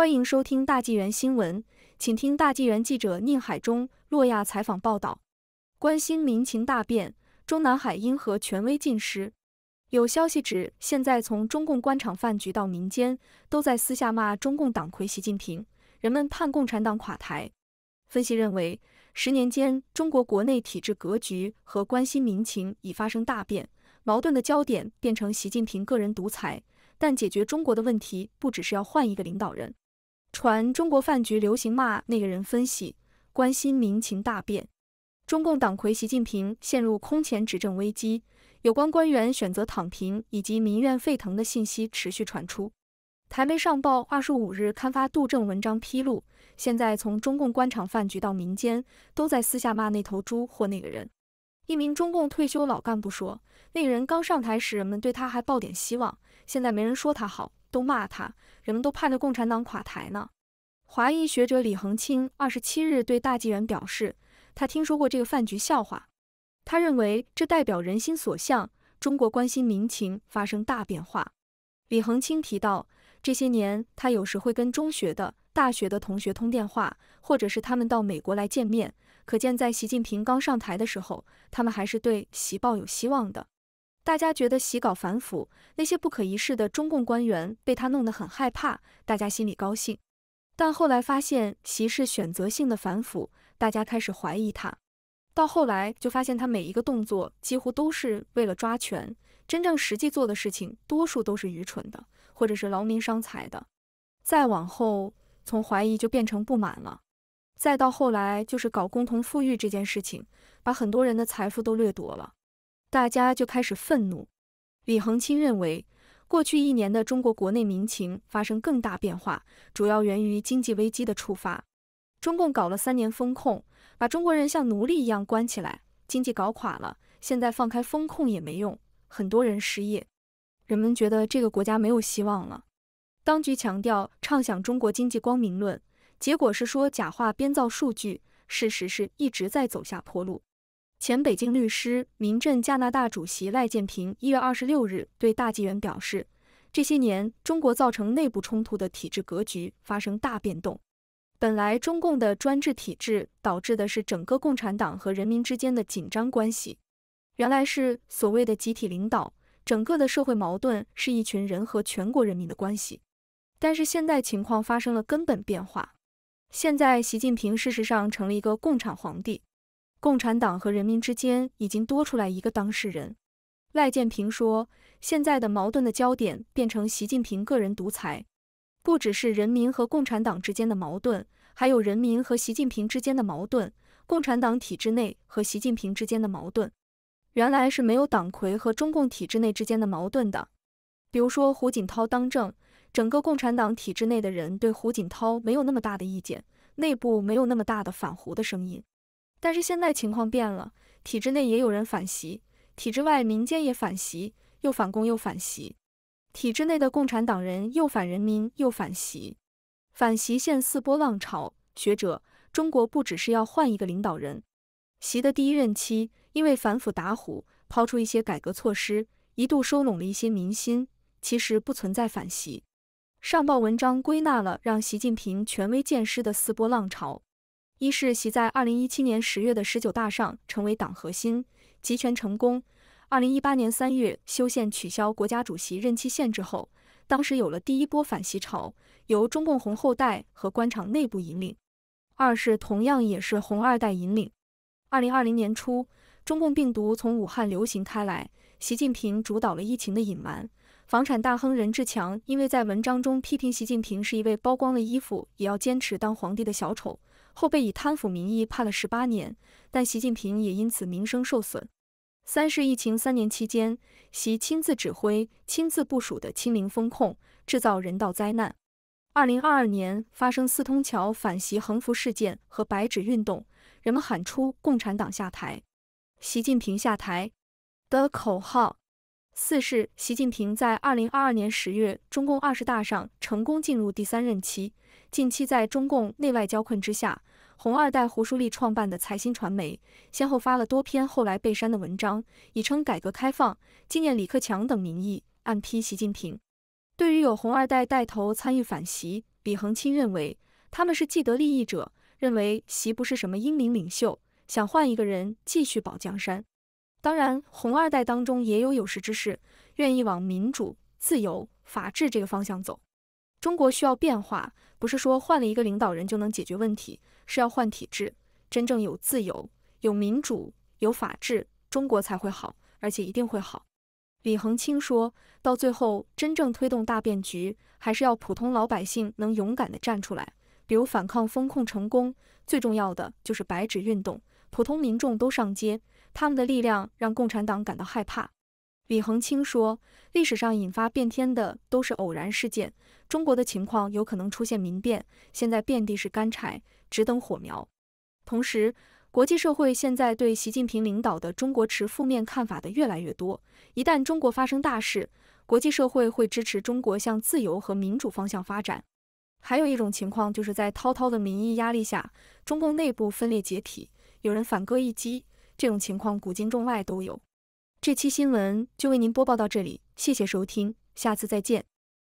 欢迎收听大纪元新闻，请听大纪元记者宁海中、洛亚采访报道。关心民情大变，中南海因何权威尽失。有消息指，现在从中共官场饭局到民间，都在私下骂中共党魁习近平，人们盼共产党垮台。分析认为，十年间，中国国内体制格局和关心民情已发生大变，矛盾的焦点变成习近平个人独裁。但解决中国的问题，不只是要换一个领导人。传中国饭局流行骂那个人，分析关心民情大变，中共党魁习近平陷入空前执政危机，有关官员选择躺平，以及民怨沸腾的信息持续传出。台媒上报二十五日刊发杜政文章披露，现在从中共官场饭局到民间，都在私下骂那头猪或那个人。一名中共退休老干部说，那个人刚上台时，人们对他还抱点希望，现在没人说他好。都骂他，人们都盼着共产党垮台呢。华裔学者李恒清二十七日对《大纪元》表示，他听说过这个饭局笑话，他认为这代表人心所向，中国关心民情发生大变化。李恒清提到，这些年他有时会跟中学的、大学的同学通电话，或者是他们到美国来见面，可见在习近平刚上台的时候，他们还是对习抱有希望的。大家觉得习搞反腐，那些不可一世的中共官员被他弄得很害怕，大家心里高兴。但后来发现习是选择性的反腐，大家开始怀疑他。到后来就发现他每一个动作几乎都是为了抓权，真正实际做的事情多数都是愚蠢的，或者是劳民伤财的。再往后，从怀疑就变成不满了，再到后来就是搞共同富裕这件事情，把很多人的财富都掠夺了。大家就开始愤怒。李恒清认为，过去一年的中国国内民情发生更大变化，主要源于经济危机的触发。中共搞了三年风控，把中国人像奴隶一样关起来，经济搞垮了。现在放开风控也没用，很多人失业，人们觉得这个国家没有希望了。当局强调畅想中国经济光明论，结果是说假话、编造数据。事实是一直在走下坡路。前北京律师、民政加拿大主席赖建平一月二十六日对大纪元表示，这些年中国造成内部冲突的体制格局发生大变动。本来中共的专制体制导致的是整个共产党和人民之间的紧张关系，原来是所谓的集体领导，整个的社会矛盾是一群人和全国人民的关系。但是现在情况发生了根本变化，现在习近平事实上成了一个共产皇帝。共产党和人民之间已经多出来一个当事人，赖建平说，现在的矛盾的焦点变成习近平个人独裁，不只是人民和共产党之间的矛盾，还有人民和习近平之间的矛盾，共产党体制内和习近平之间的矛盾，原来是没有党魁和中共体制内之间的矛盾的，比如说胡锦涛当政，整个共产党体制内的人对胡锦涛没有那么大的意见，内部没有那么大的反胡的声音。但是现在情况变了，体制内也有人反袭，体制外民间也反袭，又反共又反袭。体制内的共产党人又反人民又反袭，反袭现四波浪潮。学者：中国不只是要换一个领导人，习的第一任期因为反腐打虎，抛出一些改革措施，一度收拢了一些民心。其实不存在反袭。上报文章归纳了让习近平权威见识的四波浪潮。一是习在二零一七年十月的十九大上成为党核心，集权成功。二零一八年三月修宪取消国家主席任期限制后，当时有了第一波反习潮，由中共红后代和官场内部引领。二是同样也是红二代引领。二零二零年初，中共病毒从武汉流行开来，习近平主导了疫情的隐瞒。房产大亨任志强因为在文章中批评习近平是一位“剥光了衣服也要坚持当皇帝”的小丑，后被以贪腐名义判了十八年。但习近平也因此名声受损。三是疫情三年期间，习亲自指挥、亲自部署的“清零”风控，制造人道灾难。二零二二年发生四通桥反习横幅事件和白纸运动，人们喊出“共产党下台，习近平下台”的口号。四是习近平在二零二二年十月中共二十大上成功进入第三任期。近期，在中共内外交困之下，红二代胡舒立创办的财新传媒先后发了多篇后来被删的文章，以称改革开放、纪念李克强等名义暗批习近平。对于有红二代带头参与反习，李恒清认为他们是既得利益者，认为习不是什么英明领袖，想换一个人继续保江山。当然，红二代当中也有有识之士，愿意往民主、自由、法治这个方向走。中国需要变化，不是说换了一个领导人就能解决问题，是要换体制。真正有自由、有民主、有法治，中国才会好，而且一定会好。李恒清说，到最后真正推动大变局，还是要普通老百姓能勇敢的站出来，比如反抗封控成功。最重要的就是白纸运动，普通民众都上街。他们的力量让共产党感到害怕，李恒清说，历史上引发变天的都是偶然事件，中国的情况有可能出现民变，现在遍地是干柴，只等火苗。同时，国际社会现在对习近平领导的中国持负面看法的越来越多，一旦中国发生大事，国际社会会支持中国向自由和民主方向发展。还有一种情况就是在滔滔的民意压力下，中共内部分裂解体，有人反戈一击。这种情况古今中外都有。这期新闻就为您播报到这里，谢谢收听，下次再见。